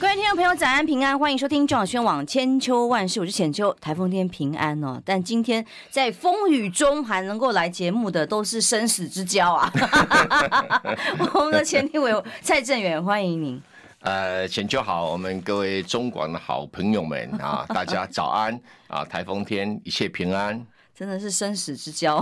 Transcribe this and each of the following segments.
各位听众朋友，早安平安，欢迎收听中广宣网千秋万世，我是浅秋。台风天平安哦，但今天在风雨中还能够来节目的，都是生死之交啊！我们的前听委蔡正远，欢迎您。呃，浅秋好，我们各位中广的好朋友们啊，大家早安啊，台风天一切平安。真的是生死之交，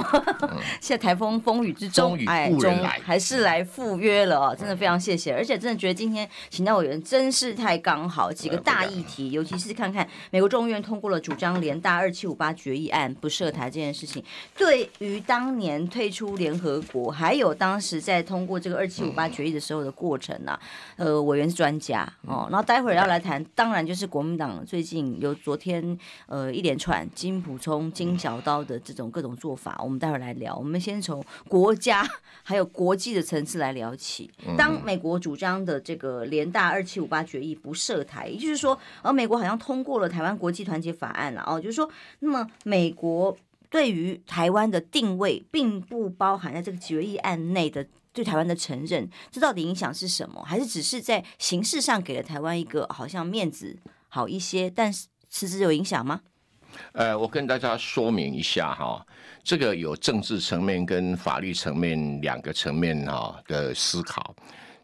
现在台风风雨之中，哎，终还是来赴约了哦，真的非常谢谢，而且真的觉得今天请到委员真是太刚好，几个大议题，尤其是看看美国众议院通过了主张联大二七五八决议案不涉台这件事情，对于当年退出联合国，还有当时在通过这个二七五八决议的时候的过程呢，呃，委员是专家哦，然后待会儿要来谈，当然就是国民党最近有昨天呃一连串金普聪、金小刀。的这种各种做法，我们待会来聊。我们先从国家 还有国际的层次来聊起。当美国主张的这个联大二七五八决议不涉台，也就是说，而美国好像通过了台湾国际团结法案了哦，就是说，那么美国对于台湾的定位，并不包含在这个决议案内的对台湾的承认，这到底影响是什么？还是只是在形式上给了台湾一个好像面子好一些，但是实质有影响吗？呃，我跟大家说明一下哈，这个有政治层面跟法律层面两个层面哈的思考。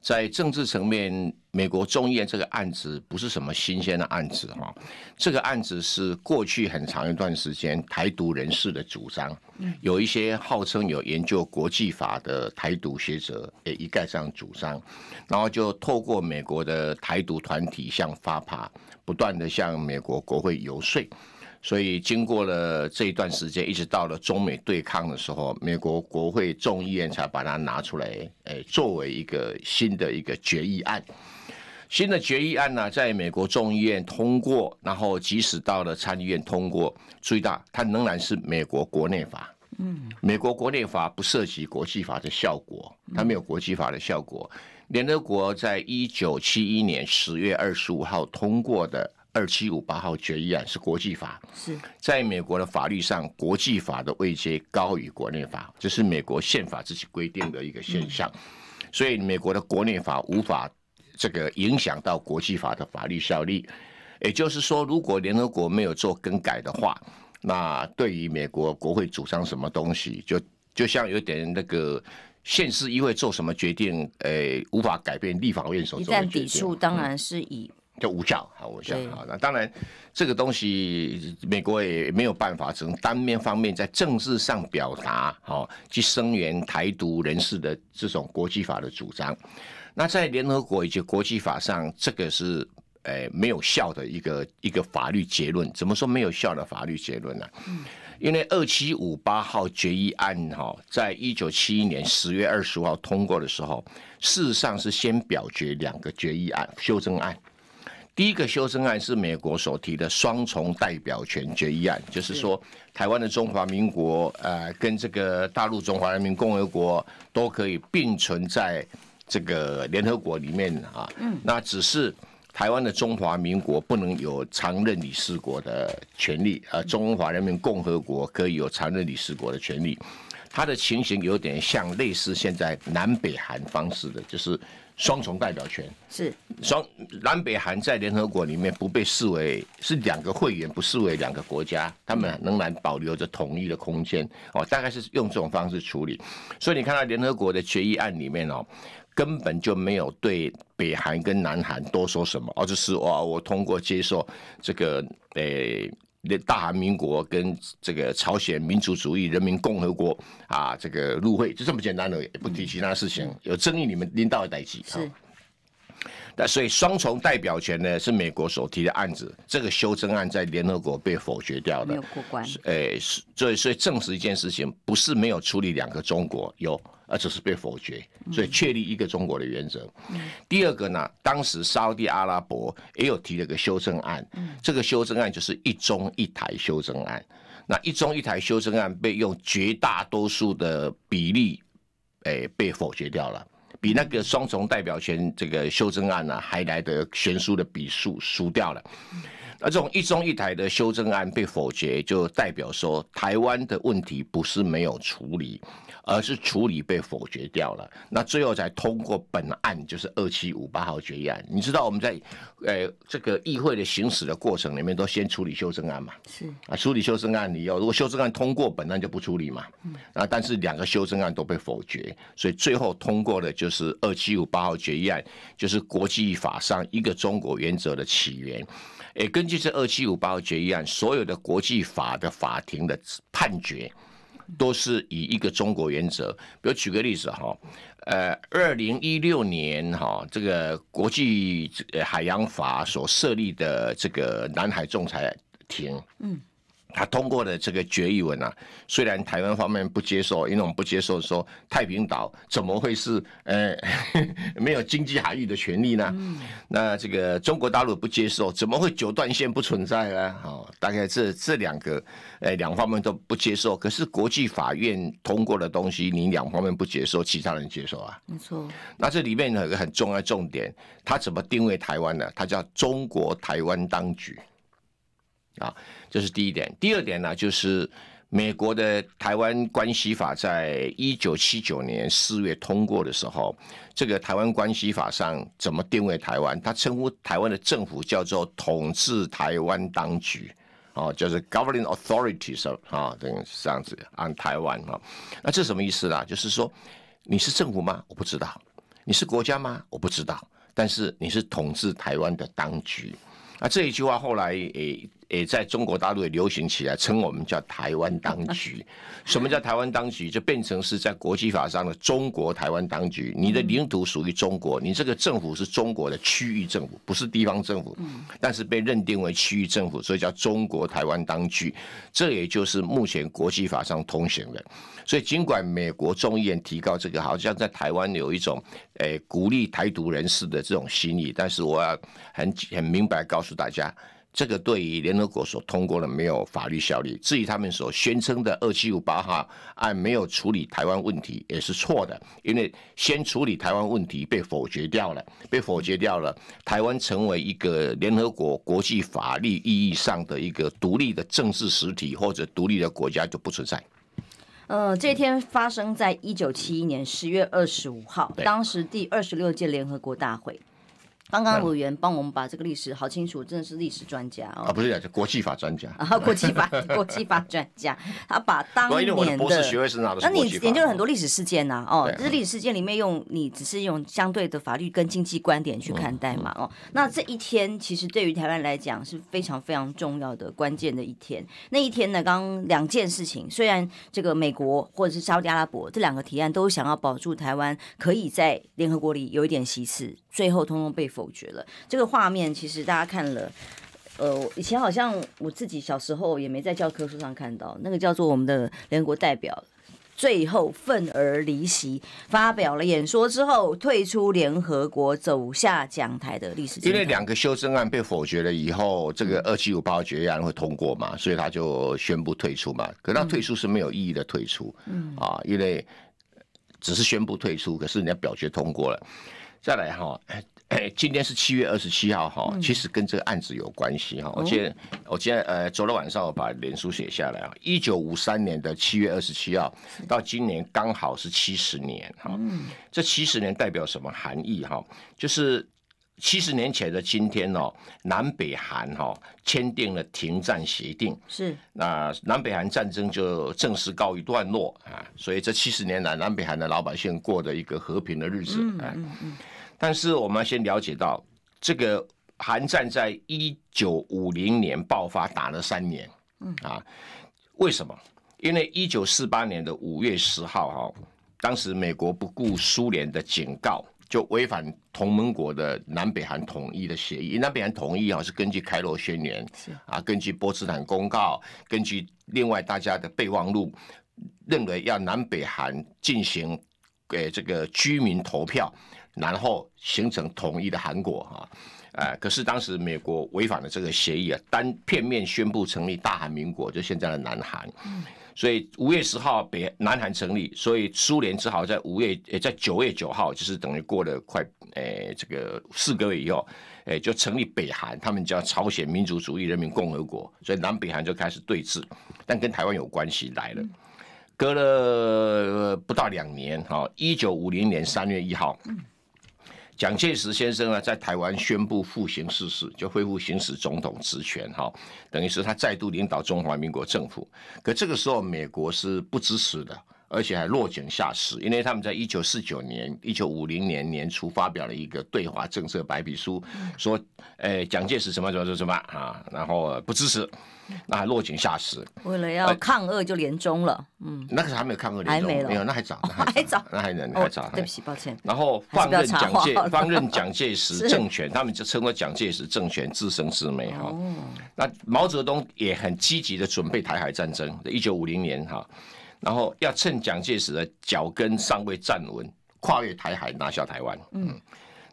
在政治层面，美国众议院这个案子不是什么新鲜的案子哈，这个案子是过去很长一段时间台独人士的主张，有一些号称有研究国际法的台独学者，也一概上主张，然后就透过美国的台独团体向发爬不断的向美国国会游说。所以经过了这一段时间，一直到了中美对抗的时候，美国国会众议院才把它拿出来，哎，作为一个新的一个决议案。新的决议案呢，在美国众议院通过，然后即使到了参议院通过，注意它仍然是美国国内法。嗯，美国国内法不涉及国际法的效果，它没有国际法的效果。联合国在一九七一年十月二十五号通过的。二七五八号决议案是国际法，是在美国的法律上，国际法的位阶高于国内法，这是美国宪法自己规定的一个现象。所以，美国的国内法无法这个影响到国际法的法律效力。也就是说，如果联合国没有做更改的话，那对于美国国会主张什么东西，就就像有点那个，现世议会做什么决定，诶，无法改变立法院所做决定。一旦抵触，当然是以。就无效，好无效，好。那当然，这个东西美国也没有办法，只能单面方面在政治上表达，好去声援台独人士的这种国际法的主张。那在联合国以及国际法上，这个是诶没有效的一个一个法律结论。怎么说没有效的法律结论呢？因为二七五八号决议案，哈，在一九七一年十月二十五号通过的时候，事实上是先表决两个决议案修正案。第一个修正案是美国所提的双重代表权决议案，就是说台湾的中华民国呃跟这个大陆中华人民共和国都可以并存在这个联合国里面啊，那只是台湾的中华民国不能有常任理事国的权利，呃中华人民共和国可以有常任理事国的权利，它的情形有点像类似现在南北韩方式的，就是。双重代表权是双南北韩在联合国里面不被视为是两个会员，不视为两个国家，他们仍然保留着统一的空间哦，大概是用这种方式处理。所以你看到联合国的决议案里面哦，根本就没有对北韩跟南韩多说什么哦，就是哇，我通过接受这个诶。那大韩民国跟这个朝鲜民主主义人民共和国啊，这个入会就这么简单的，不提其他事情。有争议，你们拎到一起。是。那所以双重代表权呢，是美国所提的案子。这个修正案在联合国被否决掉了。没有过关。哎，是。所以，所以证实一件事情，不是没有处理两个中国，有。而只是被否决，所以确立一个中国的原则。第二个呢，当时沙地阿拉伯也有提了个修正案，这个修正案就是一中一台修正案。那一中一台修正案被用绝大多数的比例，诶被否决掉了，比那个双重代表权这个修正案呢还来得悬殊的比数输掉了。而这种一中一台的修正案被否决，就代表说台湾的问题不是没有处理，而是处理被否决掉了。那最后才通过本案，就是二七五八号决议案。你知道我们在呃这个议会的行使的过程里面，都先处理修正案嘛？是啊，处理修正案你要如果修正案通过，本案就不处理嘛。嗯啊，但是两个修正案都被否决，所以最后通过的，就是二七五八号决议案，就是国际法上一个中国原则的起源。诶，根据这二七五八号决议案，所有的国际法的法庭的判决，都是以一个中国原则。比如举个例子哈，呃，二零一六年哈，这个国际海洋法所设立的这个南海仲裁庭。嗯。他通过的这个决议文啊，虽然台湾方面不接受，因为我们不接受说太平岛怎么会是呃 没有经济海域的权利呢？那这个中国大陆不接受，怎么会九段线不存在呢？好，大概这这两个，呃两方面都不接受，可是国际法院通过的东西，你两方面不接受，其他人接受啊？没错。那这里面有一个很重要重点，他怎么定位台湾呢？他叫中国台湾当局。啊，这是第一点。第二点呢，就是美国的《台湾关系法》在一九七九年四月通过的时候，这个《台湾关系法》上怎么定位台湾？他称呼台湾的政府叫做“统治台湾当局”，哦，就是 “governing authorities” 啊，这样子按台湾啊。那这什么意思啦？就是说，你是政府吗？我不知道。你是国家吗？我不知道。但是你是统治台湾的当局。那这一句话后来诶。也在中国大陆也流行起来，称我们叫台湾当局。什么叫台湾当局？就变成是在国际法上的中国台湾当局。你的领土属于中国，你这个政府是中国的区域政府，不是地方政府，但是被认定为区域政府，所以叫中国台湾当局。这也就是目前国际法上通行的。所以，尽管美国众议院提高这个，好像在台湾有一种诶鼓励台独人士的这种心理，但是我要很很明白告诉大家。这个对于联合国所通过的没有法律效力。至于他们所宣称的二七五八哈案没有处理台湾问题也是错的，因为先处理台湾问题被否决掉了，被否决掉了，台湾成为一个联合国国际法律意义上的一个独立的政治实体或者独立的国家就不存在。呃，这天发生在一九七一年十月二十五号，当时第二十六届联合国大会。刚刚委员帮我们把这个历史好清楚，真的是历史专家哦。啊，不是，是国际法专家。啊，国际法，国际法专家。他把当年的，那你研究了很多历史事件呐，哦，是历史事件里面用你只是用相对的法律跟经济观点去看待嘛，哦，那这一天其实对于台湾来讲是非常非常重要的关键的一天。那一天呢，刚刚两件事情，虽然这个美国或者是沙特阿拉伯这两个提案都想要保住台湾可以在联合国里有一点席次，最后通通被否。否决了这个画面，其实大家看了，呃，以前好像我自己小时候也没在教科书上看到。那个叫做我们的联合国代表，最后愤而离席，发表了演说之后，退出联合国，走下讲台的历史。因为两个修正案被否决了以后，这个二七五八决议案会通过嘛，所以他就宣布退出嘛。可他退出是没有意义的退出，嗯啊，因为只是宣布退出，可是人家表决通过了。再来哈。哎，今天是七月二十七号，哈，其实跟这个案子有关系，哈。我记得，我今天呃，昨天晚上我把脸书写下来啊，一九五三年的七月二十七号，到今年刚好是七十年，哈。这七十年代表什么含义？哈，就是七十年前的今天哦，南北韩哈签订了停战协定，是，那南北韩战争就正式告一段落啊。所以这七十年来，南北韩的老百姓过的一个和平的日子，嗯嗯。但是我们先了解到，这个韩战在一九五零年爆发，打了三年。嗯啊，为什么？因为一九四八年的五月十号，哈，当时美国不顾苏联的警告，就违反同盟国的南北韩统一的协议。南北韩统一啊，是根据开罗宣言，是啊，根据波茨坦公告，根据另外大家的备忘录，认为要南北韩进行给这个居民投票。然后形成统一的韩国哈，哎，可是当时美国违反了这个协议啊，单片面宣布成立大韩民国，就现在的南韩。所以五月十号北南韩成立，所以苏联只好在五月呃在九月九号，就是等于过了快呃这个四个月以后，哎，就成立北韩，他们叫朝鲜民主主义人民共和国。所以南北韩就开始对峙，但跟台湾有关系来了。隔了不到两年，哈，一九五零年三月一号。蒋介石先生呢，在台湾宣布复行世事，就恢复行使总统职权，哈，等于是他再度领导中华民国政府。可这个时候，美国是不支持的。而且还落井下石，因为他们在一九四九年、一九五零年年初发表了一个对华政策白皮书，说，呃，蒋介石什么什么什么啊，然后不支持，那还落井下石。为了要抗俄就连中了。嗯，那个时还没有抗俄连中，还没有，没有，那还早，还早，那还能还早。对不起，抱歉。然后放任蒋介放任蒋介石 政权，他们就称为蒋介石政权自生自灭。哈，那毛泽东也很积极的准备台海战争。一九五零年，哈。然后要趁蒋介石的脚跟尚未站稳，跨越台海拿下台湾。嗯，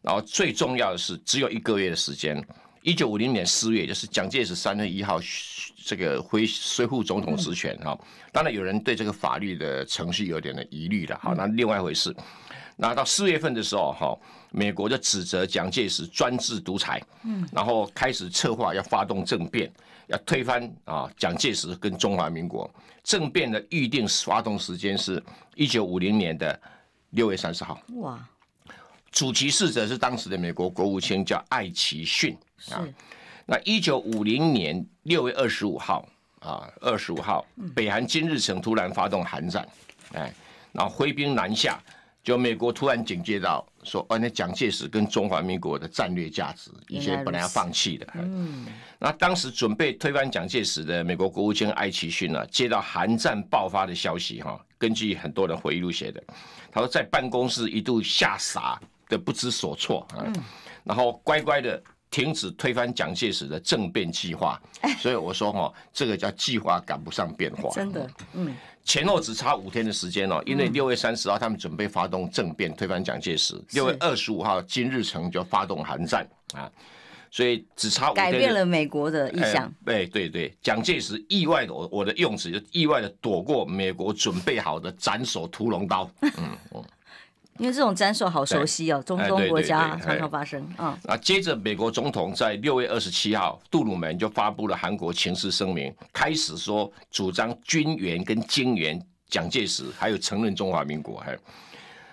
然后最重要的是只有一个月的时间。一九五零年四月，就是蒋介石三月一号这个恢复总统职权哈。当然有人对这个法律的程序有点的疑虑了好，那另外一回事。那到四月份的时候哈，美国就指责蒋介石专制独裁，嗯，然后开始策划要发动政变。要推翻啊，蒋介石跟中华民国政变的预定发动时间是一九五零年的六月三十号。哇，主其事者是当时的美国国务卿叫艾奇逊啊。那一九五零年六月二十五号啊，二十五号，北韩金日成突然发动韩战，哎，然后挥兵南下。就美国突然警戒到，说哦，那蒋介石跟中华民国的战略价值，以前本来要放弃的。嗯，那当时准备推翻蒋介石的美国国务卿艾奇逊呢，接到韩战爆发的消息哈，根据很多人回忆录写的，他说在办公室一度吓傻的不知所措啊，然后乖乖的。停止推翻蒋介石的政变计划，所以我说哈，这个叫计划赶不上变化。真的，嗯，前后只差五天的时间哦，因为六月三十号他们准备发动政变推翻蒋介石，六月二十五号金日成就发动寒战啊，所以只差改变了美国的意向。对对对，蒋介石意外，的，我我的用词就意外的躲过美国准备好的斩首屠龙刀。嗯。因为这种战事好熟悉哦，中东国家常常发生啊。那接着美国总统在六月二十七号，杜鲁门就发布了韩国情势声明，开始说主张军援跟金援蒋介石，还有承认中华民国。嘿，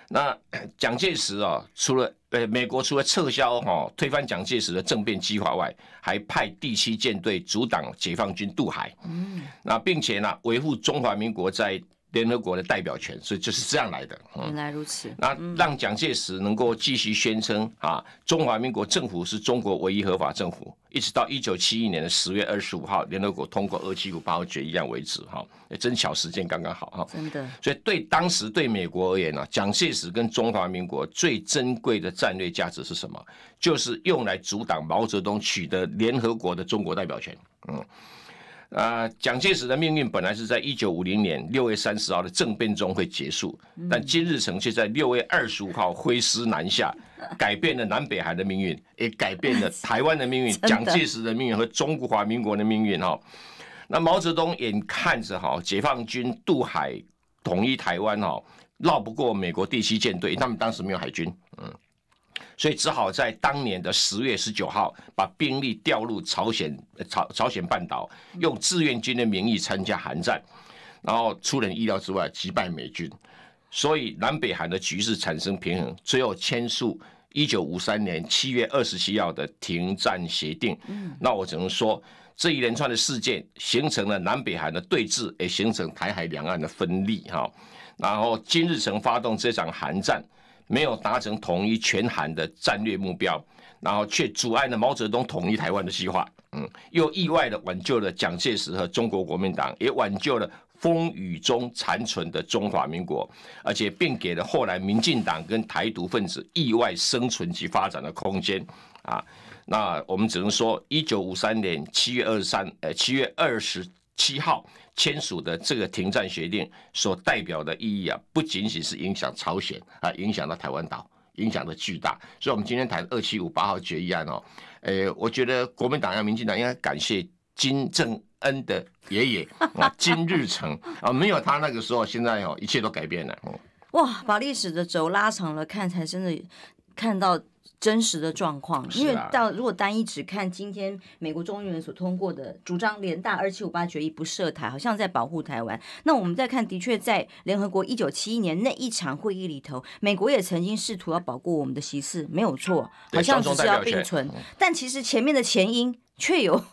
那 蒋介石啊，除了呃美国除了撤销哈推翻蒋介石的政变计划外，还派第七舰队阻挡解放军渡海。嗯，那并且呢，维护中华民国在。联合国的代表权，所以就是这样来的。原来如此。那让蒋介石能够继续宣称啊，中华民国政府是中国唯一合法政府，一直到一九七一年的十月二十五号，联合国通过二七五八号决议为止。哈，真巧，时间刚刚好。哈，真的。所以对当时对美国而言呢，蒋介石跟中华民国最珍贵的战略价值是什么？就是用来阻挡毛泽东取得联合国的中国代表权。嗯。啊，蒋介石的命运本来是在一九五零年六月三十号的政变中会结束，但金日成却在六月二十五号挥师南下，改变了南、北海的命运，也改变了台湾的命运，蒋介石的命运和中华民国的命运哈。那毛泽东眼看着哈，解放军渡海统一台湾哈，绕不过美国第七舰队，他们当时没有海军，嗯。所以只好在当年的十月十九号，把兵力调入朝鲜，朝朝鲜半岛，用志愿军的名义参加韩战，然后出人意料之外击败美军，所以南北韩的局势产生平衡，最后签署一九五三年七月二十七号的停战协定。嗯，那我只能说，这一连串的事件形成了南北韩的对峙，也形成台海两岸的分立。哈，然后金日成发动这场韩战。没有达成统一全韩的战略目标，然后却阻碍了毛泽东统一台湾的计划。嗯，又意外的挽救了蒋介石和中国国民党，也挽救了风雨中残存的中华民国，而且并给了后来民进党跟台独分子意外生存及发展的空间。啊，那我们只能说，一九五三年七月二十三，呃，七月二十。七号签署的这个停战协定所代表的意义啊，不仅仅是影响朝鲜啊，影响到台湾岛，影响的巨大。所以，我们今天谈二七五八号决议案哦，诶，我觉得国民党要、民进党应该感谢金正恩的爷爷啊，金日成啊，没有他那个时候，现在哦，一切都改变了。哇，把历史的轴拉长了看，才真的看到。真实的状况，因为到如果单一只看今天美国中议院所通过的主张联大二七五八决议不涉台，好像在保护台湾。那我们再看，的确在联合国一九七一年那一场会议里头，美国也曾经试图要保护我们的席次，没有错，好像只是要并存，但其实前面的前因却有。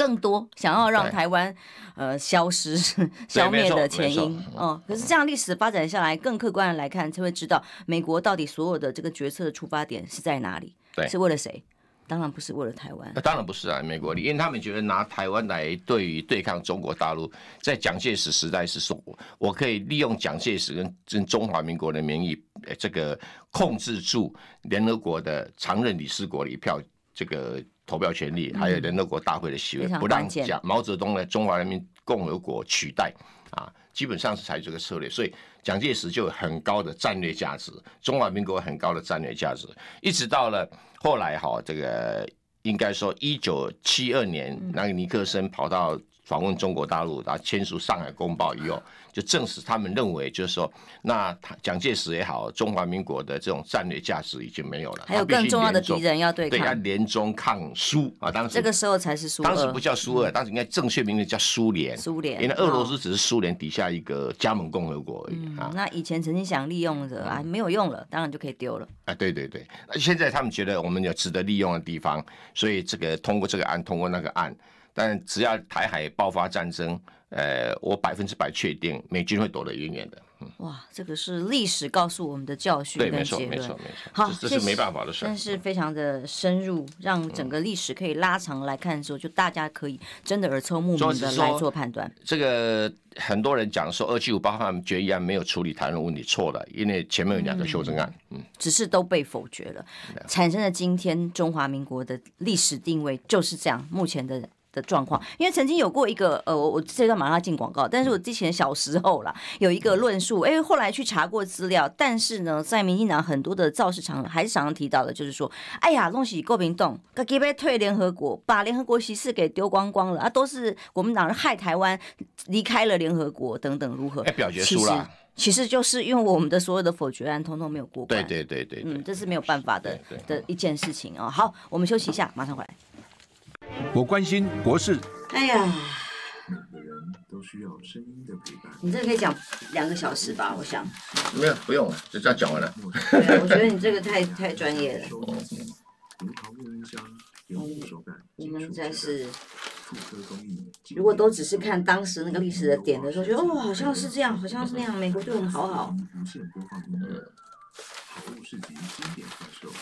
更多想要让台湾呃消失、消灭的前因哦，可是这样历史发展下来，更客观的来看，才会知道美国到底所有的这个决策的出发点是在哪里？对，是为了谁？当然不是为了台湾。那当然不是啊，美国，因为他们觉得拿台湾来对于对抗中国大陆，在蒋介石时代是说，我可以利用蒋介石跟跟中华民国的名义，这个控制住联合国的常任理事国的一票这个。投票权利，还有联合国大会的席位，不让蒋毛泽东呢？中华人民共和国取代啊，基本上是采取这个策略，所以蒋介石就有很高的战略价值，中华民国很高的战略价值，一直到了后来哈，这个应该说一九七二年，那个尼克森跑到。访问中国大陆，然后签署《上海公报》以后，就证实他们认为，就是说，那蒋介石也好，中华民国的这种战略价值已经没有了。还有更重要的敌人要对抗，对，要联中抗苏啊。当时这个时候才是苏当时不叫苏二，当时应该正确名字叫苏联。苏联，因为俄罗斯只是苏联底下一个加盟共和国而已啊。那以前曾经想利用的啊，没有用了，当然就可以丢了。啊，对对对，现在他们觉得我们有值得利用的地方，所以这个通过这个案，通过那个案。但只要台海爆发战争，呃，我百分之百确定美军会躲得远远的。哇，这个是历史告诉我们的教训跟结论。对，没错，没错，没错。好，这是没办法的事。但是非常的深入，让整个历史可以拉长来看的时候，就大家可以真的耳聪目明的来做判断。这个很多人讲说，二七五八号决议案没有处理台湾问题，错了，因为前面有两个修正案，嗯，只是都被否决了，产生了今天中华民国的历史定位就是这样。目前的。的状况，因为曾经有过一个呃，我我这段马上要进广告，但是我之前小时候啦，有一个论述，哎，后来去查过资料，但是呢，在民进党很多的造势场还是常常提到的，就是说，哎呀，东西够平动，他给被退联合国，把联合国席次给丢光光了啊，都是国民党人害台湾离开了联合国等等如何？哎，表决出了，其实就是因为我们的所有的否决案通通没有过关，对对对对，嗯，这是没有办法的的一件事情啊。好，我们休息一下，马上回来。我关心国事。哎呀，每个人都需要声音的陪伴。你这可以讲两个小时吧？我想，没有，不用了，就这样讲完了。对，我觉得你这个太太专业了。你们在是，如果都只是看当时那个历史的点的时候，觉得哦，好像是这样，好像是那样，美国对我们好好。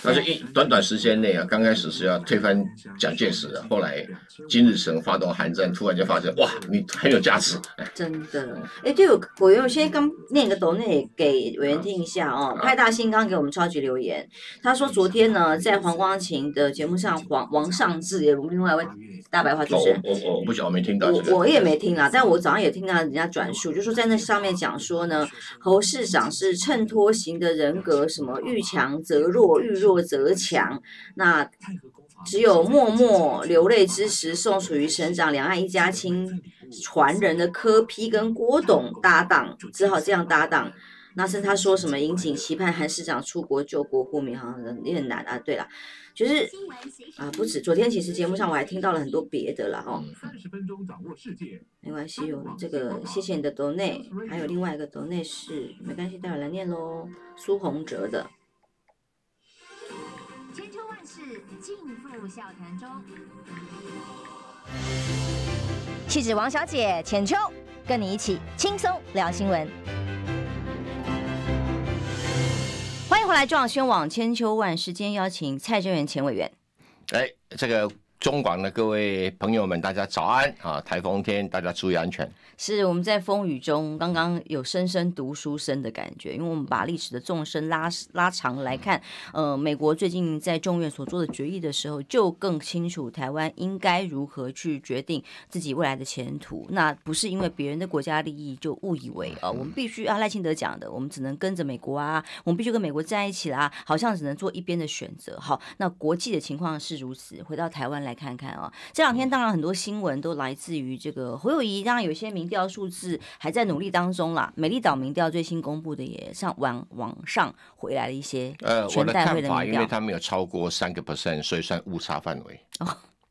他是一短短时间内啊，刚开始是要推翻蒋介石的，后来金日成发动韩战，突然就发现，哇，你很有价值。真的，哎，对，我有我先刚念个抖内给委员听一下哦。派大星刚给我们超级留言，他说昨天呢，在黄光琴的节目上，黄王尚志也另外位大白话就是。我我不小，没听到。我我也没听啊，但我早上也听到人家转述，就说在那上面讲说呢，侯市长是衬托型的人格什么。遇强则弱，遇弱则强。那只有默默流泪之时，宋属于省长两岸一家亲传人的柯批跟郭董搭档，只好这样搭档。那是他说什么引勤期盼韩市长出国救国护民，好像有点难啊。对了。就是啊，不止昨天，其实节目上我还听到了很多别的了哈。三十分钟掌握世界，没关系哟，这个谢谢你的 donate，还有另外一个 donate 是没关系，待会来念喽。苏宏哲的，千秋万事尽付笑谈中，气质王小姐浅秋，跟你一起轻松聊新闻。后来状宣往千秋万世间，邀请蔡正元前委员。哎，这个。中广的各位朋友们，大家早安啊！台风天，大家注意安全。是我们在风雨中，刚刚有深深读书声的感觉，因为我们把历史的纵深拉拉长来看。呃，美国最近在众院所做的决议的时候，就更清楚台湾应该如何去决定自己未来的前途。那不是因为别人的国家利益就误以为啊，我们必须啊，赖清德讲的，我们只能跟着美国啊，我们必须跟美国站在一起啦，好像只能做一边的选择。好，那国际的情况是如此，回到台湾来。来看看啊，这两天当然很多新闻都来自于这个侯友谊，当然有些民调数字还在努力当中啦。美丽岛民调最新公布的也上网网上回来了一些，呃，我的看法，因为他没有超过三个 percent，所以算误差范围。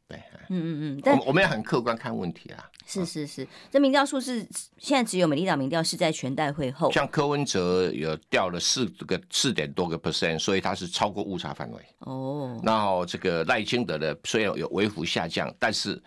对，嗯嗯嗯，我我们也很客观看问题啊。是是是，这民调数是现在只有美丽岛民调是在全代会后，像柯文哲有掉了四个四点多个 percent，所以他是超过误差范围。哦，然后这个赖清德的虽然有微幅下降，但是。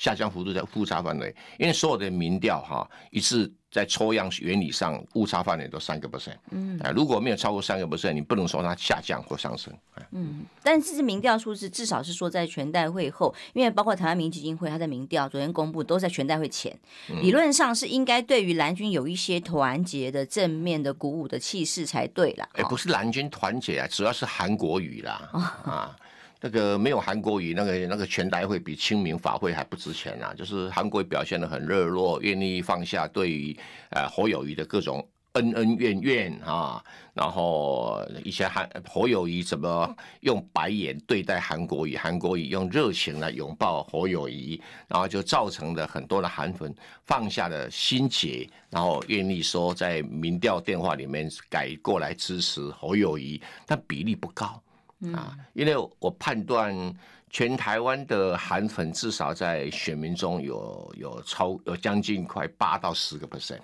下降幅度在误差范围，因为所有的民调哈，一次在抽样原理上误差范围都三个不 t 嗯，啊，如果没有超过三个不 t 你不能说它下降或上升。嗯，但这次民调数字至少是说在全代会后，因为包括台湾民基金会，它的民调昨天公布都在全代会前，理论上是应该对于蓝军有一些团结的正面的鼓舞的气势才对啦。哎，不是蓝军团结啊，主要是韩国语啦啊。那个没有韩国瑜，那个那个全台会比清明法会还不值钱啊！就是韩国瑜表现的很热络，愿意放下对于呃侯友谊的各种恩恩怨怨啊，然后一些韩侯友谊怎么用白眼对待韩国瑜，韩国瑜用热情来拥抱侯友谊，然后就造成了很多的韩粉放下了心结，然后愿意说在民调电话里面改过来支持侯友谊，但比例不高。啊，因为我判断全台湾的韩粉至少在选民中有有超有将近快八到十个 percent，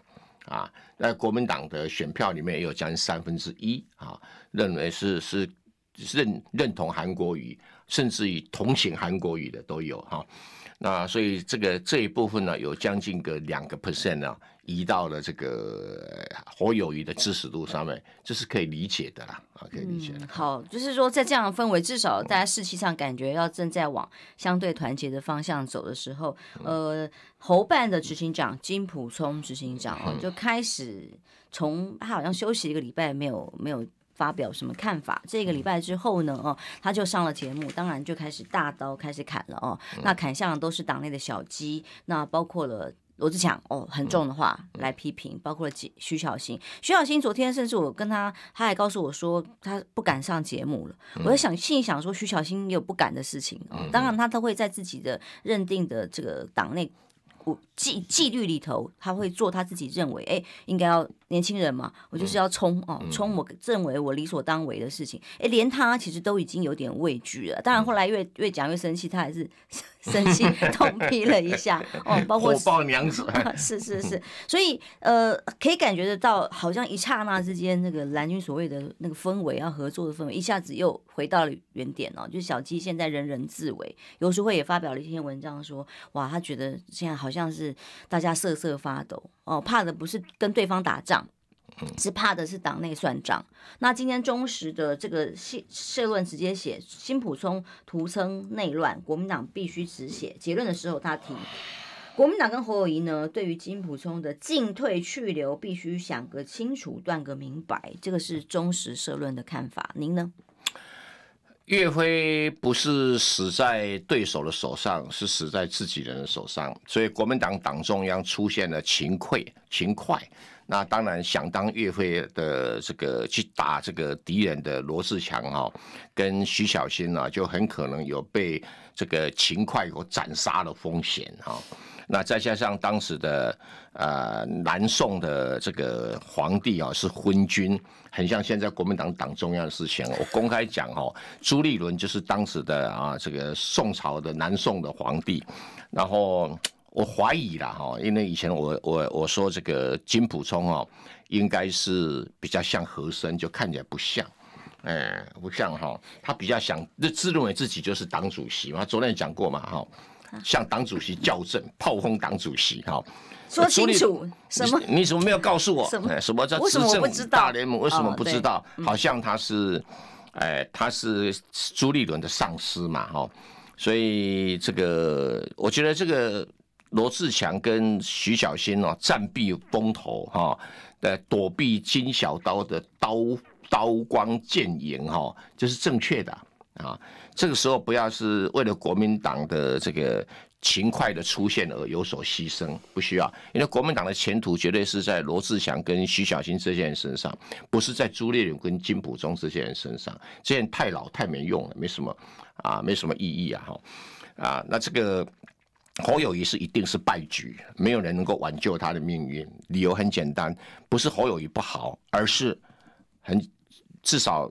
啊，那国民党的选票里面也有将近三分之一啊，认为是是认认同韩国语，甚至于同情韩国语的都有哈，那所以这个这一部分呢，有将近个两个 percent 呢。移到了这个侯友谊的知识度上面，这是可以理解的啦，啊，可以理解。好，就是说在这样的氛围，至少大家士气上感觉要正在往相对团结的方向走的时候，呃，侯办的执行长金普聪执行长就开始从他好像休息一个礼拜没有没有发表什么看法，这个礼拜之后呢，哦，他就上了节目，当然就开始大刀开始砍了哦，那砍向都是党内的小鸡，那包括了。罗志强哦，很重的话来批评，包括徐小新。徐小新昨天甚至我跟他，他还告诉我说他不敢上节目了。我在想，心里想说徐小也有不敢的事情，当然他都会在自己的认定的这个党内纪纪律里头，他会做他自己认为哎应该要年轻人嘛，我就是要冲哦冲，我认为我理所当为的事情。哎，连他其实都已经有点畏惧了。当然后来越越讲越生气，他还是。生气痛批了一下 哦，包括包娘子，是是是，所以呃，可以感觉得到，好像一刹那之间，那个蓝军所谓的那个氛围啊，合作的氛围，一下子又回到了原点哦。就是小鸡现在人人自危，有时候也发表了一篇文章，说哇，他觉得现在好像是大家瑟瑟发抖哦，怕的不是跟对方打仗。是怕的是党内算账。那今天中时的这个社社论直接写新普充徒称内乱，国民党必须止血。结论的时候，他提国民党跟侯友谊呢，对于金普聪的进退去留，必须想个清楚，断个明白。这个是忠实社论的看法。您呢？岳飞不是死在对手的手上，是死在自己人的手上。所以国民党党中央出现了勤溃勤快。那当然，想当岳飞的这个去打这个敌人的罗志强哈，跟徐小新啊，就很可能有被这个秦桧给斩杀的风险哈。那再加上当时的呃南宋的这个皇帝啊是昏君，很像现在国民党党中央的事情。我公开讲哦，朱立伦就是当时的啊这个宋朝的南宋的皇帝，然后。我怀疑啦，哈，因为以前我我我说这个金普充哦，应该是比较像和珅，就看起来不像，哎，不像哈，他比较想自认为自己就是党主席嘛，昨天讲过嘛，哈，向党主席校正炮轰党主席，哈，朱立楚什么？你怎么没有告诉我？什么？什么叫不知大联盟为什么不知道？好像他是，哎，他是朱立伦的上司嘛，哈，所以这个我觉得这个。罗志祥跟徐小新哦，暂避风头哈，呃，躲避金小刀的刀刀光剑影哈，这是正确的啊。这个时候不要是为了国民党的这个勤快的出现而有所牺牲，不需要，因为国民党的前途绝对是在罗志祥跟徐小新这些人身上，不是在朱烈勇跟金普忠这些人身上。这些人太老太没用了，没什么啊，没什么意义啊，哈，啊，那这个。侯友谊是一定是败局，没有人能够挽救他的命运。理由很简单，不是侯友谊不好，而是很至少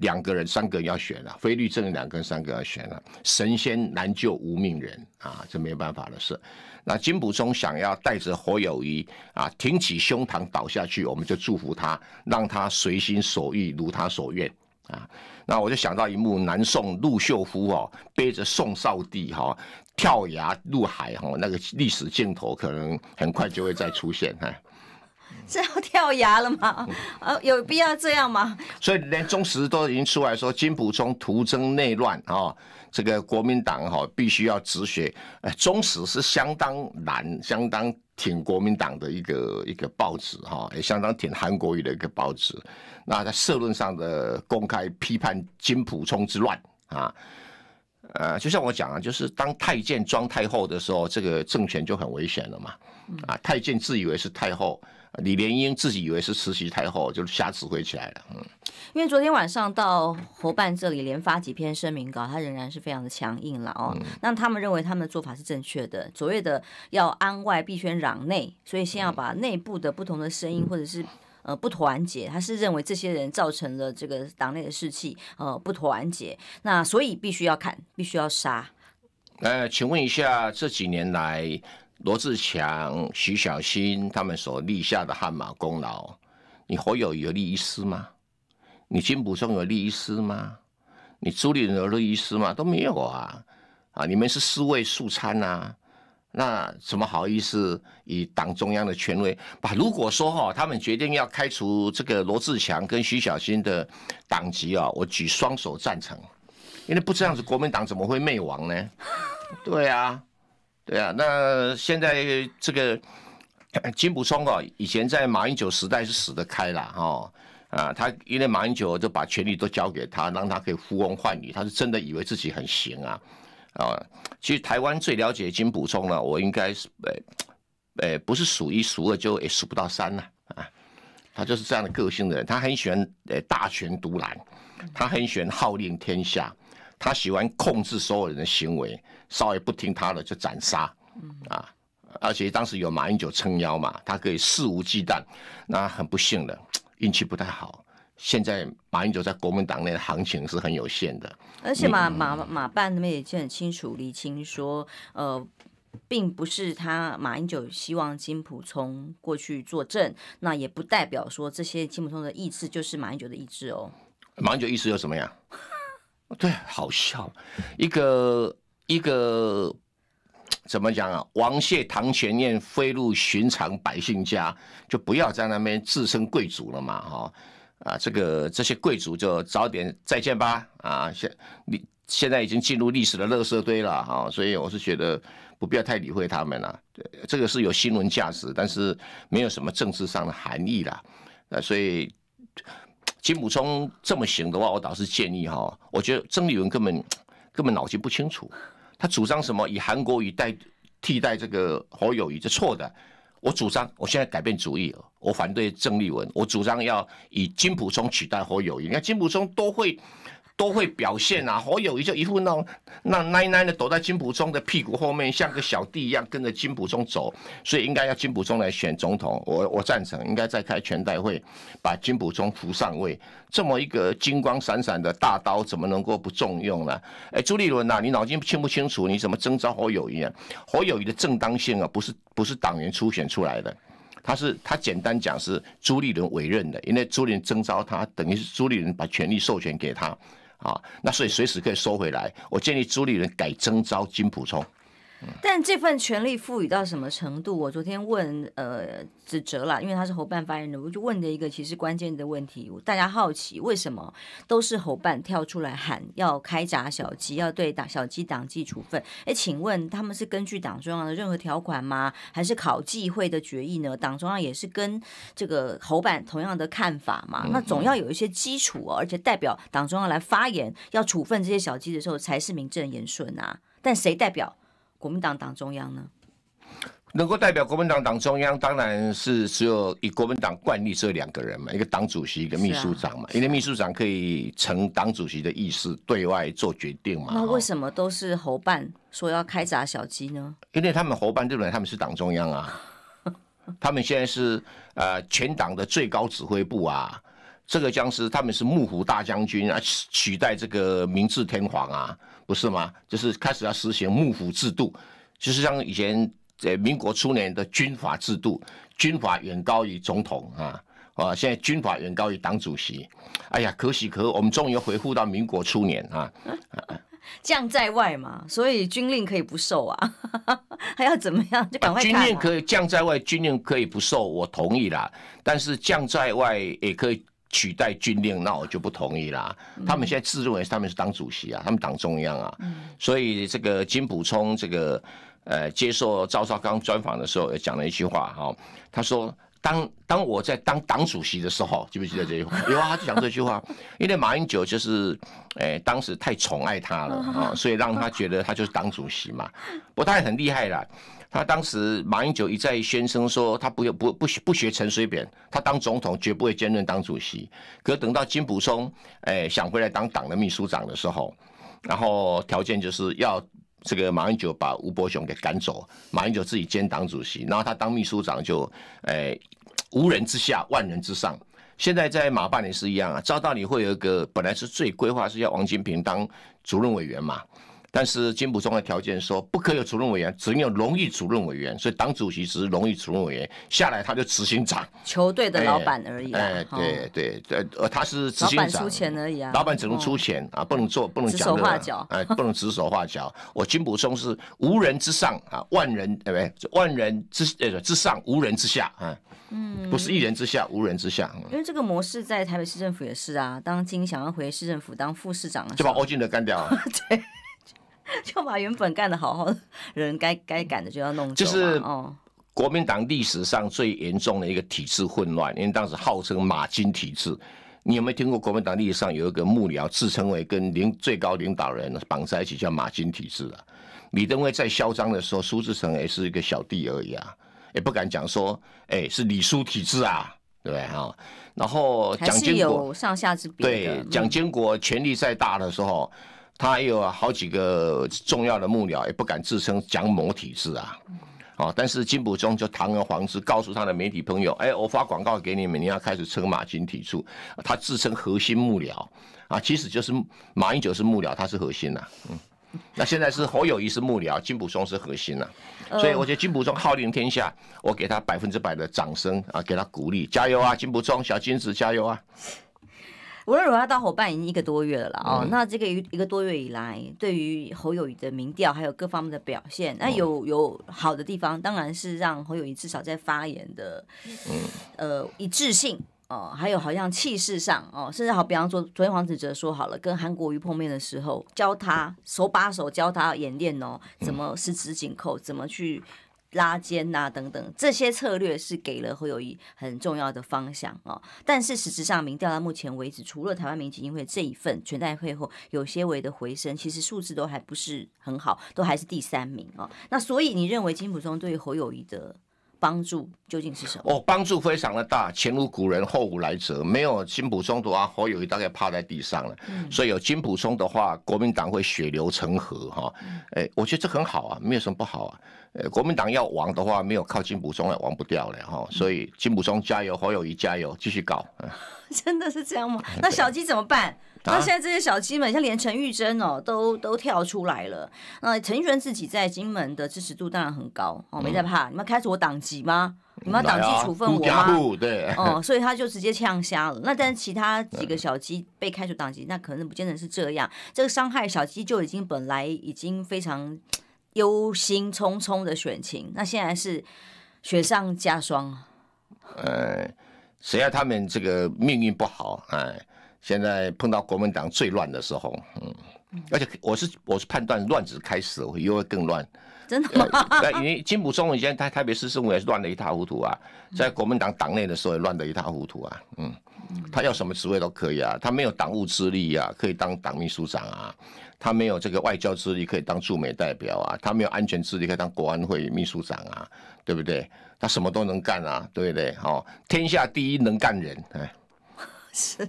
两个人、三个人要选了。菲律政两人、三个要选了，神仙难救无命人啊，这没办法的事。那金普松想要带着侯友谊啊，挺起胸膛倒下去，我们就祝福他，让他随心所欲，如他所愿啊。那我就想到一幕：南宋陆秀夫哦，背着宋少帝哈。跳崖入海哈，那个历史镜头可能很快就会再出现哈。是要跳崖了吗？呃，有必要这样吗？所以连《中时》都已经出来说，金溥聪徒增内乱啊，这个国民党哈必须要止血。呃，《中时》是相当难、相当挺国民党的一个一个报纸哈，也相当挺韩国语的一个报纸。那在社论上的公开批判金溥聪之乱啊。呃，就像我讲啊，就是当太监装太后的时候，这个政权就很危险了嘛。啊，太监自以为是太后，李莲英自己以为是慈禧太后，就瞎指挥起来了。嗯，因为昨天晚上到侯办这里连发几篇声明稿，他仍然是非常的强硬了哦。那他们认为他们的做法是正确的，卓越的要安外必先攘内，所以先要把内部的不同的声音或者是。呃，不团结，他是认为这些人造成了这个党内的士气，呃，不团结。那所以必须要砍，必须要杀。呃，请问一下，这几年来，罗志强、徐小新他们所立下的汗马功劳，你何有有利遗师吗？你金普中有利遗师吗？你朱立伦有利遗师吗？都没有啊！啊，你们是尸位素餐啊！那怎么好意思以党中央的权威把？如果说哈，他们决定要开除这个罗志祥跟徐小新的党籍啊，我举双手赞成，因为不这样子，国民党怎么会灭亡呢？对啊，对啊。那现在这个金溥聪啊，以前在马英九时代是死得开了哈啊，他因为马英九就把权力都交给他，让他可以呼风唤雨，他是真的以为自己很行啊。啊，其实台湾最了解金补充了，我应该是，呃，呃，不是数一数二，就也数不到三了啊。他就是这样的个性的人，他很喜欢，呃，大权独揽，他很喜欢号令天下，他喜欢控制所有人的行为，稍微不听他的就斩杀，啊，而且当时有马英九撑腰嘛，他可以肆无忌惮，那很不幸的，运气不太好。现在马英九在国民党内的行情是很有限的，而且马马马办那边已经很清楚厘清说，呃，并不是他马英九希望金普聪过去作证，那也不代表说这些金普通的意志就是马英九的意志哦。马英九意志又怎么样？对，好笑，一个一个怎么讲啊？王谢堂前燕飞入寻常百姓家，就不要在那边自称贵族了嘛，哈。啊，这个这些贵族就早点再见吧！啊，现你现在已经进入历史的垃圾堆了哈，所以我是觉得不必要太理会他们了。对，这个是有新闻价值，但是没有什么政治上的含义啦。啊，所以金普聪这么行的话，我倒是建议哈，我觉得曾立文根本根本脑筋不清楚，他主张什么以韩国语代替代这个友语是错的。我主张，我现在改变主意了，我反对郑丽文。我主张要以金普聪取代侯友谊。因金普聪都会。都会表现啊！侯友谊就一副那那奶奶的躲在金普中的屁股后面，像个小弟一样跟着金普中走，所以应该要金普中来选总统。我我赞成，应该再开全代会，把金普中扶上位。这么一个金光闪闪的大刀，怎么能够不重用呢？哎，朱立伦呐，你脑筋清不清楚？你怎么征召侯友谊啊？侯友谊的正当性啊，不是不是党员初选出来的，他是他简单讲是朱立伦委任的，因为朱立伦征召他，等于是朱立伦把权力授权给他。啊，那所以随时可以收回来。我建议朱立伦改征招金普冲。但这份权力赋予到什么程度？我昨天问呃子哲了，因为他是候办发言人，我就问的一个其实关键的问题，大家好奇为什么都是候办跳出来喊要开闸小鸡，要对党小鸡党纪处分？哎，请问他们是根据党中央的任何条款吗？还是考纪会的决议呢？党中央也是跟这个候办同样的看法嘛？那总要有一些基础，哦，而且代表党中央来发言，要处分这些小鸡的时候，才是名正言顺啊。但谁代表？国民党党中央呢？能够代表国民党党中央，当然是只有以国民党惯例，只有两个人嘛，一个党主席，一个秘书长嘛。因为秘书长可以呈党主席的意思对外做决定嘛。那为什么都是侯办说要开闸小鸡呢？因为他们侯办代表他们是党中央啊，他们现在是呃全党的最高指挥部啊，这个将是他们是幕府大将军啊，取代这个明治天皇啊。不是吗？就是开始要实行幕府制度，就是像以前在民国初年的军阀制度，军阀远高于总统啊啊！现在军阀远高于党主席，哎呀，可喜可，我们终于回复到民国初年啊！将在外嘛，所以军令可以不受啊，还要怎么样就赶快军令可以将在外，军令可以不受，我同意啦。但是将在外也可以。取代军令，那我就不同意啦。他们现在自认为他们是党主席啊，他们党中央啊，所以这个金普聪这个呃接受赵少刚专访的时候也讲了一句话哈，他说当当我在当党主席的时候，记不记得这句话？有啊，就讲这句话，因为马英九就是哎当时太宠爱他了啊，所以让他觉得他就是党主席嘛，不，他也很厉害啦。他当时马英九一再宣称说，他不要，不不不学陈水扁，他当总统绝不会兼任当主席。可等到金溥聪哎想回来当党的秘书长的时候，然后条件就是要这个马英九把吴伯雄给赶走，马英九自己兼党主席，然后他当秘书长就哎无人之下万人之上。现在在马办年是一样啊，招到你会有一个本来是最规划是要王金平当主任委员嘛。但是金普松的条件说，不可有主任委员，只能有荣誉主任委员，所以党主席只是荣誉主任委员下来，他就执行长，球队的老板而已。哎，对对对，呃，他是执行长，老板出钱而已啊，老板只能出钱啊，不能做，不能指手画脚，哎，不能指手画脚。我金普松是无人之上啊，万人对不对？万人之呃之上，无人之下啊，嗯，不是一人之下，无人之下。因为这个模式在台北市政府也是啊，当金想要回市政府当副市长了，就把欧俊德干掉。对。就把原本干得好好的人，该该赶的就要弄走。就是，国民党历史上最严重的一个体制混乱，因为当时号称马金体制。你有没有听过国民党历史上有一个幕僚，自称为跟领最高领导人绑在一起，叫马金体制啊？李登辉在嚣张的时候，苏志成也是一个小弟而已啊，也不敢讲说，哎，是李苏体制啊，对不对哈？然后蒋经国上下之别。对，蒋经国权力再大的时候。他也有好几个重要的幕僚，也不敢自称蒋某体制啊，哦，但是金普中就堂而皇之告诉他的媒体朋友：“哎，我发广告给你们，你要开始称马金体处。”他自称核心幕僚啊，其实就是马英九是幕僚，他是核心呐。嗯。那现在是侯友谊是幕僚，金普忠是核心呐。所以我觉得金普忠号令天下，我给他百分之百的掌声啊，给他鼓励，加油啊，金普忠，小金子加油啊！无论说他当伙伴已经一个多月了啦，哦，那这个一个多月以来，对于侯友谊的民调还有各方面的表现，那有有好的地方，当然是让侯友谊至少在发言的，呃，一致性哦，还有好像气势上哦，甚至好比方说，昨天黄子哲说好了，跟韩国瑜碰面的时候，教他手把手教他演练哦，怎么十指紧扣，怎么去。拉肩呐，等等，这些策略是给了侯友谊很重要的方向啊。但是实质上，民调到目前为止，除了台湾民进会这一份全代会后有些微的回升，其实数字都还不是很好，都还是第三名啊。那所以你认为金普松对侯友谊的帮助究竟是什么？哦，帮助非常的大，前无古人后无来者。没有金普松的话，侯友谊大概趴在地上了。所以有金普松的话，国民党会血流成河哈。哎，我觉得这很好啊，没有什么不好啊。呃，国民党要亡的话，没有靠金溥聪也亡不掉了哈。所以金溥聪加油，侯友谊加油，继续搞。真的是这样吗？那小鸡怎么办？那现在这些小鸡们，像连陈玉珍哦，都都跳出来了。那陈玉珍自己在金门的支持度当然很高，哦，没在怕。你们开除我党籍吗？你们党籍处分我吗？对。哦，所以他就直接呛瞎了。那但是其他几个小鸡被开除党籍，那可能不见得是这样。这个伤害小鸡就已经本来已经非常。忧心忡忡的选情，那现在是雪上加霜哎，谁要他们这个命运不好哎？现在碰到国民党最乱的时候，嗯，而且我是我是判断乱子开始，会又会更乱。真的？吗？因为金溥聪，现在台台北市政府也是乱的一塌糊涂啊，在国民党党内的时候也乱的一塌糊涂啊。嗯，他要什么职位都可以啊，他没有党务资历啊，可以当党秘书长啊。他没有这个外交资历，可以当驻美代表啊；他没有安全资历，可以当国安会秘书长啊，对不对？他什么都能干啊，对不对？好，天下第一能干人哎，是。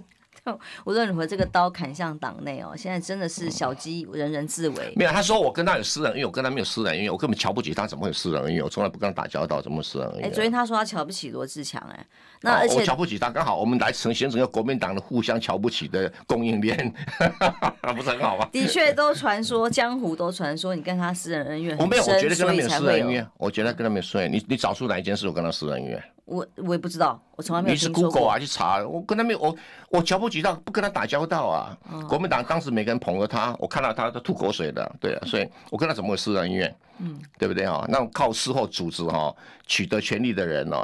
无论如何，这个刀砍向党内哦，现在真的是小鸡人人自危。没有，他说我跟他有私人，恩怨，我跟他没有私人恩怨，我根本瞧不起他，怎么会有私人恩怨？我从来不跟他打交道，怎么私人？恩哎，昨天他说他瞧不起罗志强，哎，那而且我瞧不起他，刚好我们来成形成一个国民党的互相瞧不起的供应链，不是很好吗？的确，都传说江湖都传说你跟他私人恩怨，我没有，我觉得跟他没有私人恩怨，我觉得跟他没有私人恩怨，你你找出哪一件事我跟他私人恩怨？我我也不知道，我从来没有。你是 Google 啊，去查。我跟他没有，我我瞧不起他，不跟他打交道啊。国民党当时每个人捧着他，我看到他都吐口水的，对啊，所以我跟他怎么会私人恩怨？嗯，对不对啊？那靠事后组织哈取得权力的人呢，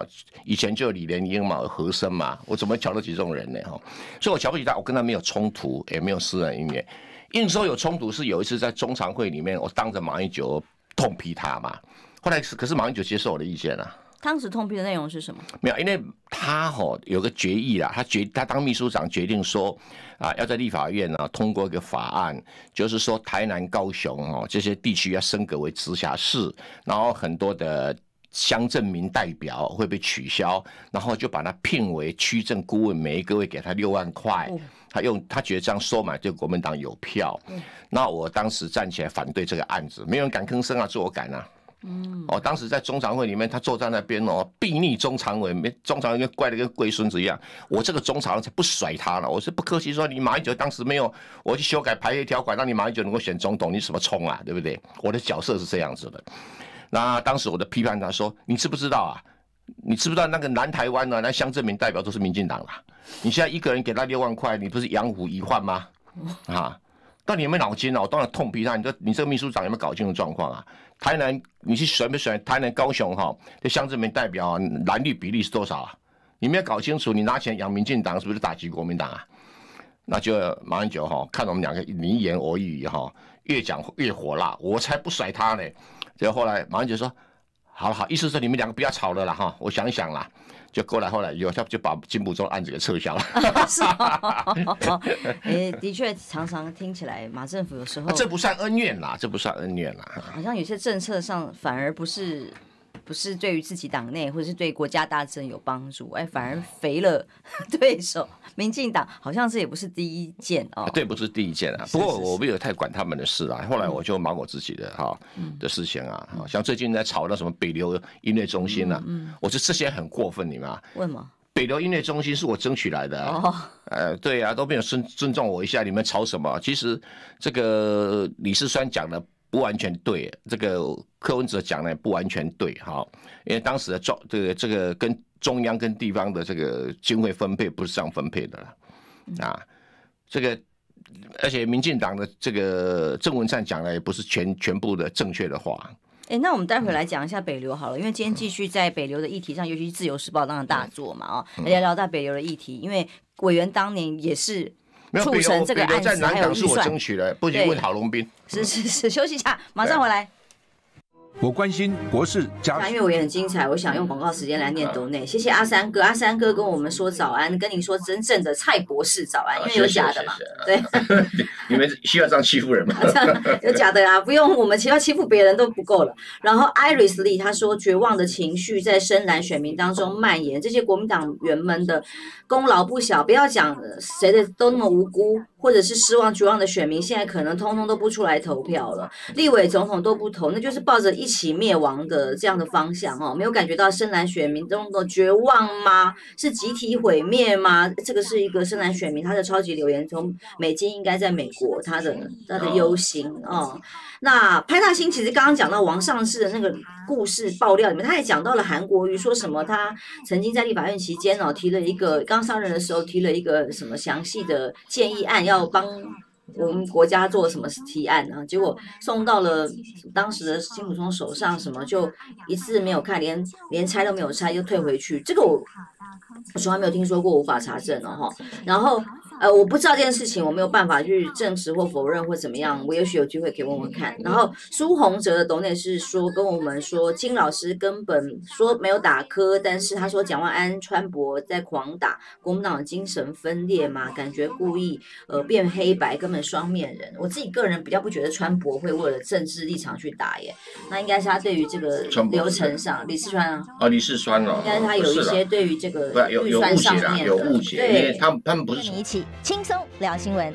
以前就李连英嘛、和珅嘛，我怎么瞧得起这种人呢？哈，所以我瞧不起他，我跟他没有冲突，也没有私人恩怨。硬说有冲突是有一次在中常会里面，我当着马英九痛批他嘛，后来是可是马英九接受我的意见了。当时通批的内容是什么？没有，因为他吼有个决议啦，他决他当秘书长决定说，啊，要在立法院呢通过一个法案，就是说台南、高雄哦这些地区要升格为直辖市，然后很多的乡镇民代表会被取消，然后就把他聘为区政顾问，每一个月给他六万块，他用他觉得这样收买这个国民党有票，那我当时站起来反对这个案子，没有人敢吭声啊，自我感啊。嗯，哦，当时在中常会里面，他坐在那边哦，避逆中常委，没中常委怪得跟龟孙子一样。我这个中常委不甩他了，我是不客气说，你马英九当时没有我去修改排约条款，让你马英九能够选总统，你什么冲啊，对不对？我的角色是这样子的。那当时我的批判他说，你知不知道啊？你知不知道那个南台湾啊？那乡镇民代表都是民进党啦？你现在一个人给他六万块，你不是养虎遗患吗？啊？到你有没有脑筋啊？我当然痛批他，你这你这个秘书长有没有搞清楚状况啊？台南，你去选不选台南高雄？哈，这乡镇民代表蓝绿比例是多少啊？你没有搞清楚，你拿钱养民进党是不是打击国民党啊？那就马英九哈，看到我们两个你言我语哈，越讲越火辣，我才不甩他呢。就后来马英九说。好好，意思是你们两个不要吵了啦哈！我想一想啦，就过来。后来有他就把金溥中案子给撤销了。是，哎，的确常常听起来马政府有时候这不算恩怨啦，这不算恩怨啦。好像有些政策上反而不是。不是对于自己党内或者是对国家大政有帮助，哎，反而肥了 对手。民进党好像是也不是第一件哦，对，不是第一件啊。不过我没有太管他们的事啊，后来我就忙我自己的哈的事情啊。像最近在吵那什么北流音乐中心啊，嗯，我得这些很过分，你们什么？北流音乐中心是我争取来的，哦，呃，对啊，都没有尊尊重我一下，你们吵什么？其实这个李世川讲的不完全对，这个柯文哲讲了不完全对，哈，因为当时的中这个这个跟中央跟地方的这个经费分配不是这样分配的啦，啊，这个而且民进党的这个郑文灿讲的也不是全全部的正确的话。哎，那我们待会来讲一下北流好了，因为今天继续在北流的议题上，尤其是自由时报当的大作嘛，哦，家聊到北流的议题，因为委员当年也是。促成这个案子，还有取了，不仅问郝龙斌，是是是，休息一下，马上回来。我关心国事家，因为我也很精彩。我想用广告时间来念读内，谢谢阿三哥。阿三哥跟我们说早安，跟你说真正的蔡博士早安，因为有假的嘛。对，你们需要这样欺负人吗？有假的啊，不用我们其要欺负别人都不够了。然后 Iris Lee 他说，绝望的情绪在深蓝选民当中蔓延，这些国民党员们的功劳不小。不要讲谁的都那么无辜，或者是失望绝望的选民现在可能通通都不出来投票了，立委总统都不投，那就是抱着一。一起灭亡的这样的方向哦，没有感觉到深蓝选民中的绝望吗？是集体毁灭吗？这个是一个深蓝选民他的超级留言，从美金应该在美国他的他的忧心哦。那派大星其实刚刚讲到王上市的那个故事爆料里面，他也讲到了韩国瑜说什么，他曾经在立法院期间哦提了一个，刚上任的时候提了一个什么详细的建议案，要帮。我们国家做什么提案呢？结果送到了当时的辛普松手上，什么就一次没有看，连连拆都没有拆，又退回去。这个我我从来没有听说过，无法查证了哈。然后。呃，我不知道这件事情，我没有办法去证实或否认或怎么样。我也许有机会可以问问看。然后苏宏哲的董电是说跟我们说金老师根本说没有打磕，但是他说蒋万安川博在狂打，国民党精神分裂嘛，感觉故意呃变黑白，根本双面人。我自己个人比较不觉得川博会为了政治立场去打耶，那应该是他对于这个流程上李世川啊，哦李世川哦，应该是他有一些对于这个有有误解啊，有误解，对，他他们不是你一起。轻松聊新闻，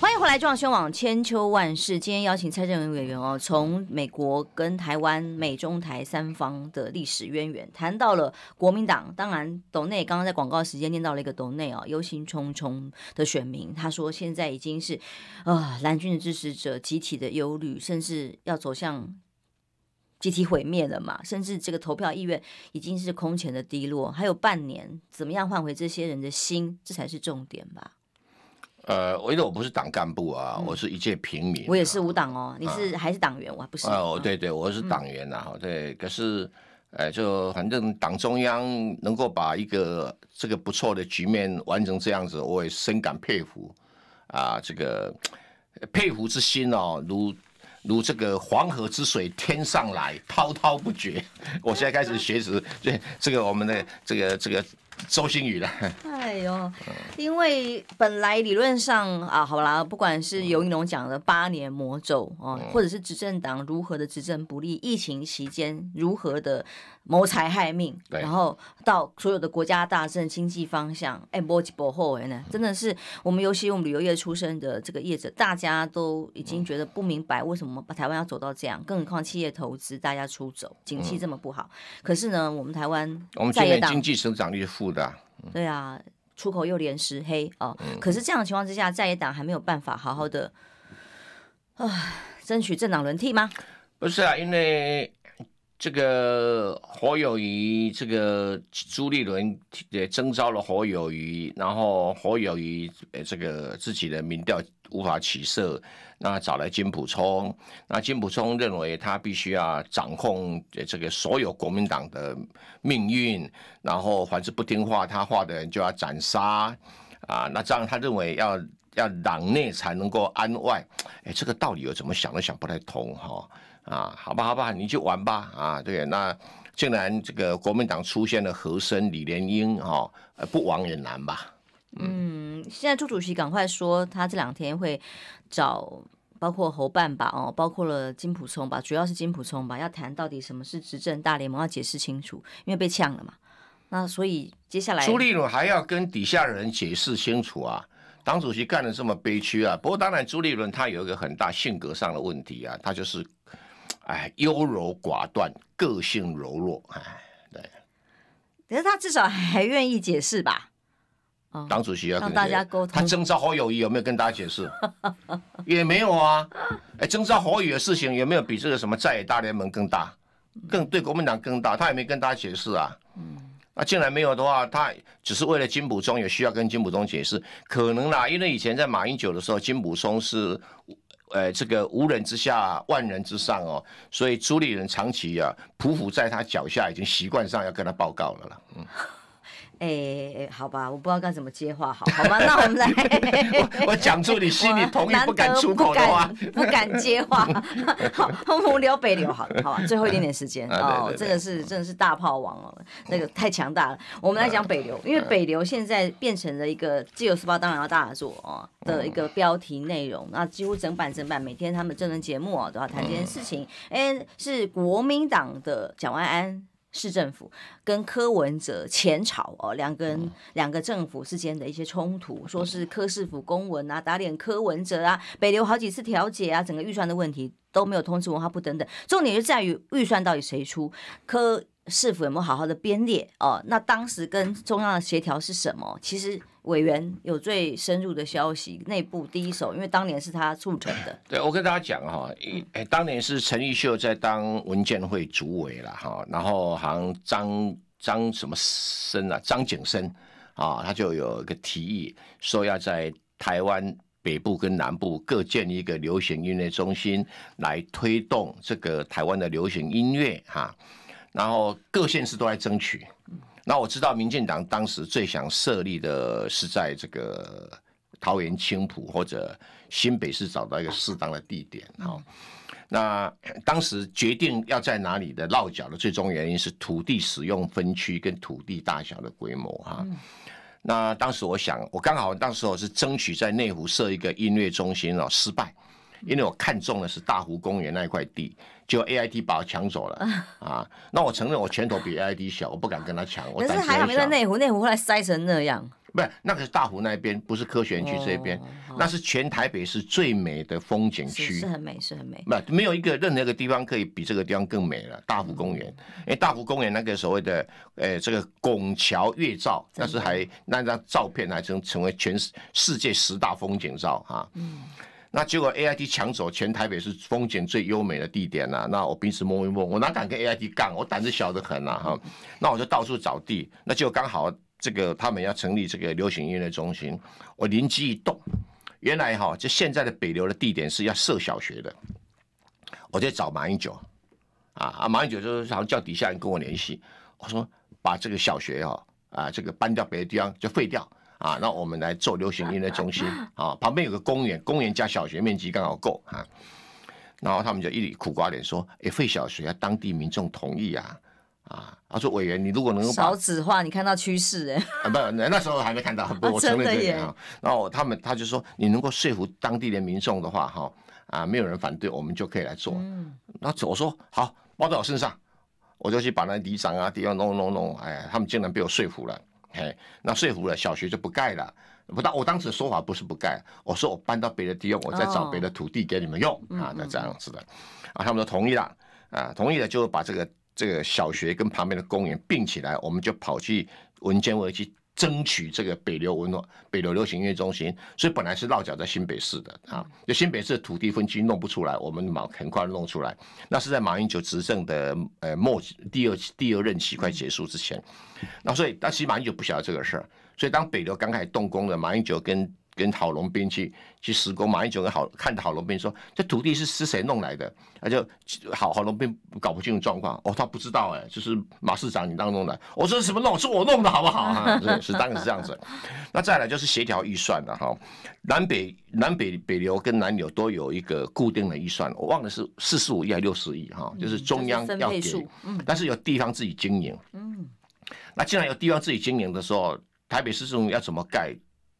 欢迎回来，中央新闻千秋万世。今天邀请蔡正元委员哦，从美国跟台湾美中台三方的历史渊源，谈到了国民党。当然，斗内刚刚在广告时间念到了一个斗内哦，忧心忡忡的选民，他说现在已经是啊蓝军的支持者集体的忧虑，甚至要走向。集体毁灭了嘛？甚至这个投票意愿已经是空前的低落。还有半年，怎么样换回这些人的心？这才是重点吧。呃，我因为我不是党干部啊，我是一介平民。我也是无党哦，你是还是党员？我还不是。哦，对对，我是党员呐。对，可是，哎，就反正党中央能够把一个这个不错的局面完成这样子，我也深感佩服啊。这个佩服之心哦，如。如这个黄河之水天上来，滔滔不绝。我现在开始学习这这个我们的这个这个周星宇了。哎呦，因为本来理论上啊，好啦，不管是尤一龙讲的八年魔咒啊，或者是执政党如何的执政不力，疫情期间如何的。谋财害命，然后到所有的国家大政、经济方向，哎，波及波后哎呢，真的是我们尤其我们旅游业出身的这个业者，大家都已经觉得不明白为什么把台湾要走到这样。更何况企业投资大家出走，景气这么不好，可是呢，我们台湾我们去年经济增长率负的，对啊，出口又连时黑哦。可是这样的情况之下，在野党还没有办法好好的啊争取政党轮替吗？不是啊，因为。这个何友谊，这个朱立伦也征召了何友谊，然后何友谊呃，这个自己的民调无法起色，那找来金普聪，那金普聪认为他必须要掌控这个所有国民党的命运，然后凡是不听话他话的人就要斩杀，啊，那这样他认为要要党内才能够安外，哎，这个道理又怎么想都想不太通哈。啊，好吧，好吧，你就玩吧。啊，对，那竟然这个国民党出现了和珅、李连英哈，呃，不枉也难吧。嗯，现在朱主席赶快说，他这两天会找包括侯办吧，哦，包括了金普聪吧，主要是金普聪吧，要谈到底什么是执政大联盟，要解释清楚，因为被呛了嘛。那所以接下来朱立伦还要跟底下人解释清楚啊，党主席干的这么悲屈啊。不过当然，朱立伦他有一个很大性格上的问题啊，他就是。哎，优柔寡断，个性柔弱，哎，对。可是他至少还愿意解释吧？哦、党主席要跟大家沟通，他征召好友谊有没有跟大家解释？也没有啊。哎，征召好友的事情有没有比这个什么在野大联盟更大？更对国民党更大？他也没跟大家解释啊。嗯。那既然没有的话，他只是为了金溥聪，也需要跟金溥聪解释，可能啦，因为以前在马英九的时候，金溥聪是。呃，这个无人之下，万人之上哦，所以朱立人长期啊匍匐在他脚下，已经习惯上要跟他报告了了。哎，好吧，我不知道该怎么接话，好，好吧，那我们来。我讲出你心里同意不敢出口的啊，不敢接话。好，我们聊北流，好好吧，最后一点点时间啊，这个是真的是大炮王哦，那个太强大了。我们来讲北流，因为北流现在变成了一个自由时报当然要大做哦的一个标题内容，那几乎整版整版每天他们真人节目哦都要谈这件事情。哎，是国民党的蒋万安。市政府跟柯文哲前朝哦，两个人两个政府之间的一些冲突，说是柯市府公文啊，打脸柯文哲啊，北流好几次调解啊，整个预算的问题都没有通知文化部等等，重点就在于预算到底谁出，柯市府有没有好好的编列哦？那当时跟中央的协调是什么？其实。委员有最深入的消息，内部第一手，因为当年是他促成的。对，我跟大家讲哈，哎，当年是陈玉秀在当文建会主委了哈，然后好像张张什么生啊，张景生啊，他就有一个提议，说要在台湾北部跟南部各建一个流行音乐中心，来推动这个台湾的流行音乐哈，然后各县市都在争取。那我知道民进党当时最想设立的是在这个桃园青浦或者新北市找到一个适当的地点哈。那当时决定要在哪里的落脚的最终原因是土地使用分区跟土地大小的规模哈。那当时我想，我刚好当时是争取在内湖设一个音乐中心哦，失败，因为我看中的是大湖公园那一块地。就 A I T 把我抢走了啊！那我承认我拳头比 A I T 小，我不敢跟他抢。可是还好没在内湖？内湖后来塞成那样？不是，那个是大湖那边，不是科学园区这边。那是全台北市最美的风景区，是很美，是很美。不，没有一个任何一个地方可以比这个地方更美了。大湖公园，因为大湖公园那个所谓的呃这个拱桥月照，那是还那张照片还成成为全世界十大风景照啊！嗯。那结果 A I T 抢走全台北是风景最优美的地点了。那我平时摸一摸，我哪敢跟 A I T 杠，我胆子小得很啊！哈，那我就到处找地，那就刚好这个他们要成立这个流行音乐中心，我灵机一动，原来哈，就现在的北流的地点是要设小学的，我就找马英九，啊啊，马英九就是像叫底下人跟我联系，我说把这个小学哈啊这个搬到别的地方就废掉。啊，那我们来做流行音乐中心 啊，旁边有个公园，公园加小学面积刚好够啊。然后他们就一脸苦瓜脸说：“哎，废小学要当地民众同意啊啊！”他说：“委员，你如果能够……少子化，你看到趋势哎？啊，不，那时候还没看到。我承认这点啊。然后他们他就说，你能够说服当地的民众的话，哈啊，没有人反对，我们就可以来做。那我说好包在我身上，我就去把那里长啊、地方弄弄弄，哎，他们竟然被我说服了。”嘿，那说服了小学就不盖了，不，当我当时说法不是不盖，我说我搬到别的地方，我再找别的土地给你们用啊，那这样子的，啊，他们都同意了，啊，同意了，就把这个这个小学跟旁边的公园并起来，我们就跑去文建会去。争取这个北流文化、北流流行音乐中心，所以本来是落脚在新北市的啊，就新北市土地分区弄不出来，我们马很快弄出来，那是在马英九执政的呃末第二第二任期快结束之前，那所以，但其实马英九不晓得这个事儿，所以当北流刚开始动工了，马英九跟。跟郝龙斌去去施工，马英九跟郝看郝龙斌说：“这土地是是谁弄来的？”那就郝郝龙斌搞不清楚状况，哦，他不知道哎，就是马市长你当弄的。我说什么弄？是我弄的，好不好？啊？是当然是这样子。那再来就是协调预算了，哈，南北南北北流跟南流都有一个固定的预算，我忘了是四十五亿还六十亿哈，就是中央要给，但是有地方自己经营。嗯。那既然有地方自己经营的时候，台北市政府要怎么盖？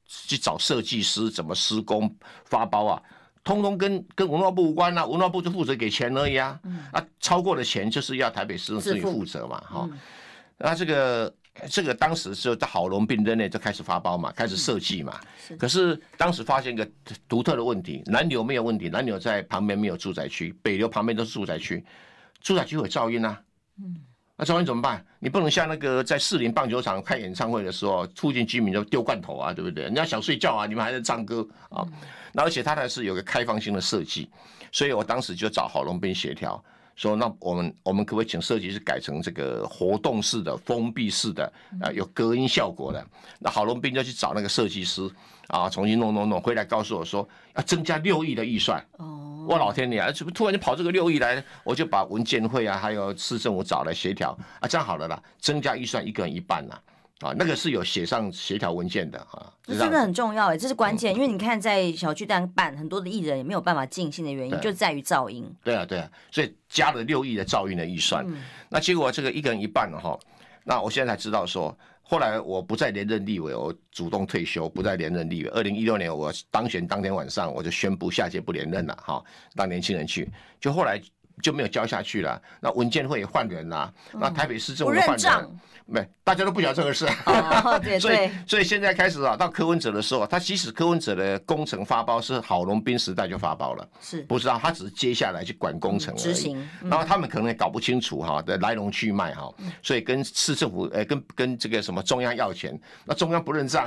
去找设计师怎么施工发包啊，通通跟跟文化部无关啊，文化部就负责给钱而已啊，啊超过的钱就是要台北市政府负责嘛，哈，那这个这个当时就在好龙病院内就开始发包嘛，开始设计嘛，可是当时发现一个独特的问题，南流没有问题，南流在旁边没有住宅区，北流旁边都是住宅区，住宅区有噪音啊，嗯。那重新怎么办？你不能像那个在士林棒球场开演唱会的时候，附近居民都丢罐头啊，对不对？人家想睡觉啊，你们还在唱歌啊？那而且他还是有个开放性的设计，所以我当时就找郝隆斌协调，说那我们我们可不可以请设计师改成这个活动式的、封闭式的啊，有隔音效果的？那郝隆斌就去找那个设计师。”啊，重新弄弄弄回来，告诉我说要增加六亿的预算。哦，我老天爷啊，怎么突然就跑这个六亿来？我就把文件会啊，还有市政府找来协调啊，这样好了啦，增加预算一个人一半啦。啊，那个是有写上协调文件的啊，这真的很重要哎，这是关键。因为你看，在小区办很多的艺人也没有办法进行的原因，就在于噪音。对啊，对啊，所以加了六亿的噪音的预算，那结果这个一个人一半了哈。那我现在才知道说。后来我不再连任立委，我主动退休，不再连任立委。二零一六年我当选当天晚上，我就宣布下届不连任了，哈，让年轻人去。就后来。就没有交下去了。那文件会也换人了，那台北市政府换人，没，大家都不晓得这个事。所以，所以现在开始啊，到柯文哲的时候，他即使柯文哲的工程发包是郝龙斌时代就发包了，是不知道他只是接下来去管工程执行。然后他们可能也搞不清楚哈的来龙去脉哈，所以跟市政府呃跟跟这个什么中央要钱，那中央不认账。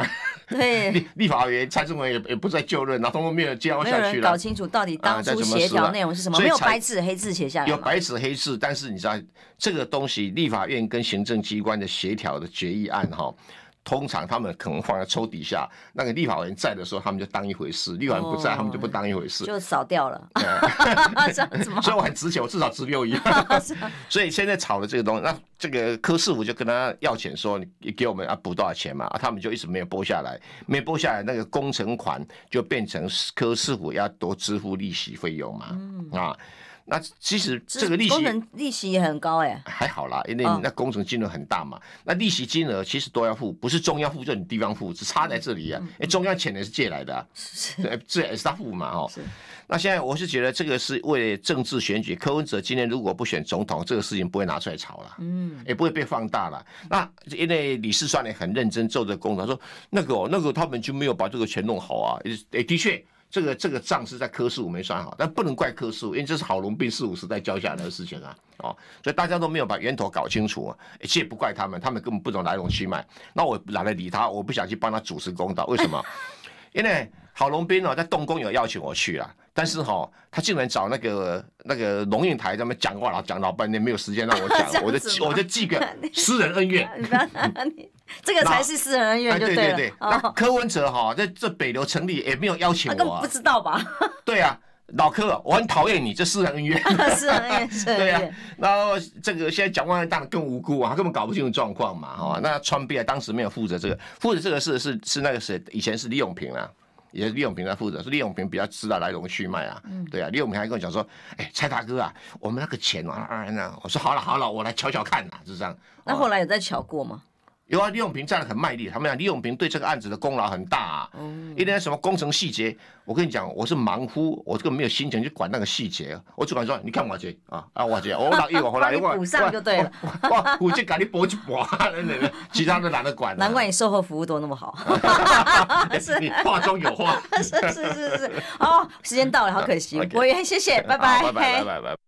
对，立立法委员蔡政文也也不再就任，然后都没有交下去了。搞清楚到底当初协调内容是什么，没有白纸黑字写。有白纸黑字，但是你知道这个东西，立法院跟行政机关的协调的决议案哈，通常他们可能放在抽底下。那个立法院在的时候，他们就当一回事；立法院不在，他们就不当一回事，就扫掉了。这样子吗？所以我很值钱，我至少值六亿。所以现在炒的这个东西，那这个柯师傅就跟他要钱，说你给我们啊补多少钱嘛？他们就一直没有拨下来，没拨下来，那个工程款就变成柯师傅要多支付利息费用嘛？啊？那其实这个利息，工程利息也很高哎，还好啦，因为那工程金额很大嘛，那利息金额其实都要付，不是中央付，就你地方付，只差在这里啊。哎，中央钱也是借来的，这也是他付嘛哦。那现在我是觉得这个是为政治选举，柯文哲今天如果不选总统，这个事情不会拿出来炒了，嗯，也不会被放大了。那因为李世双也很认真做这个工作，说那个那个他们就没有把这个钱弄好啊，也的确。这个这个账是在科树五没算好，但不能怪科树五，因为这是郝龙斌四五十代教下来的事情啊，哦，所以大家都没有把源头搞清楚啊，一切不怪他们，他们根本不懂来龙去脉，那我懒得理他，我不想去帮他主持公道，为什么？因为郝龙斌哦，在动工有邀请我去啊。但是哈，他竟然找那个那个龙运台在那讲话了，讲老半天没有时间让我讲，我就我就记个 私人恩怨，这个才是私人恩怨，对对对。那柯文哲哈，在这北流成立也没有邀请我，不知道吧？对啊，老柯我很讨厌你这私人恩怨，私人恩怨。对啊，然后这个现在蒋万当然更无辜啊，他根本搞不清楚状况嘛，哈。那川碧当时没有负责这个，负责这个事是是那个谁以前是李永平啊。也是李永平在负责，是李永平比较知道来龙去脉啊，对啊，李永平还跟我讲说，哎，蔡大哥啊，我们那个钱啊，啊那我说好了好了，我来瞧瞧看呐，就这样。那后来有再瞧过吗？有啊，李永平站得很卖力。他们讲李永平对这个案子的功劳很大。哦。一点什么工程细节，我跟你讲，我是忙乎，我根本没有心情去管那个细节，我只管说，你看我这啊啊，我这，我拿一，我拿一，我补上就对了。哇，补就赶紧补一补，其他的都懒得管。难怪你售后服务都那么好。是。话中有话。是是是是。哦，时间到了，好可惜，我也谢谢，拜拜。拜拜拜拜。